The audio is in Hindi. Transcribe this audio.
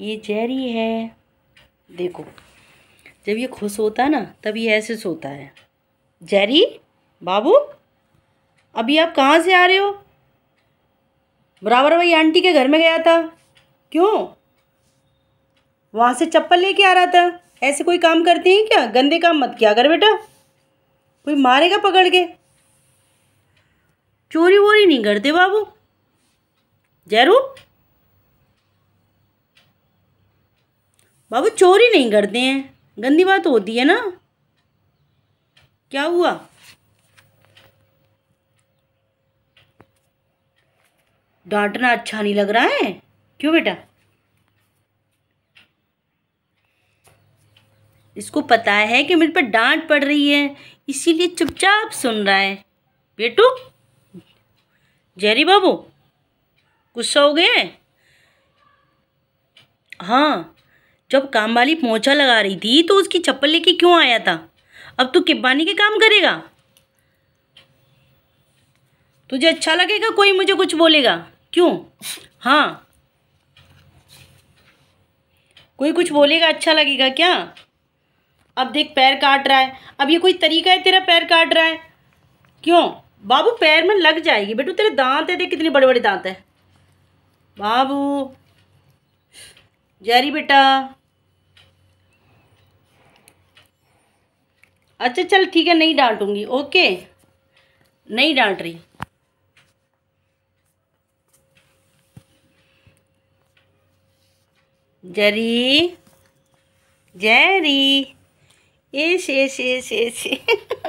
ये जेरी है देखो जब ये खुश होता है ना तब ये ऐसे सोता है जेरी बाबू अभी आप कहाँ से आ रहे हो बराबर भाई आंटी के घर में गया था क्यों वहाँ से चप्पल लेके आ रहा था ऐसे कोई काम करते हैं क्या गंदे काम मत किया कर बेटा कोई मारेगा पकड़ के चोरी वोरी नहीं करते बाबू जैरू बाबू चोरी नहीं करते हैं गंदी बात होती है ना क्या हुआ डांटना अच्छा नहीं लग रहा है क्यों बेटा इसको पता है कि मेरे पर डांट पड़ रही है इसीलिए चुपचाप सुन रहा है बेटू जेरी बाबू गुस्सा हो गए हाँ जब काम वाली पोछा लगा रही थी तो उसकी चप्पल लेके क्यों आया था अब तू किबानी के काम करेगा तुझे अच्छा लगेगा कोई मुझे कुछ बोलेगा क्यों हाँ कोई कुछ बोलेगा अच्छा लगेगा क्या अब देख पैर काट रहा है अब ये कोई तरीका है तेरा पैर काट रहा है क्यों बाबू पैर में लग जाएगी बेटू तेरे दांत है देख कितने बड़े बड़े दांत है बाबू जारी बेटा अच्छा चल ठीक है नहीं डांटूंगी ओके नहीं डांट रही Jerry Jerry S S S S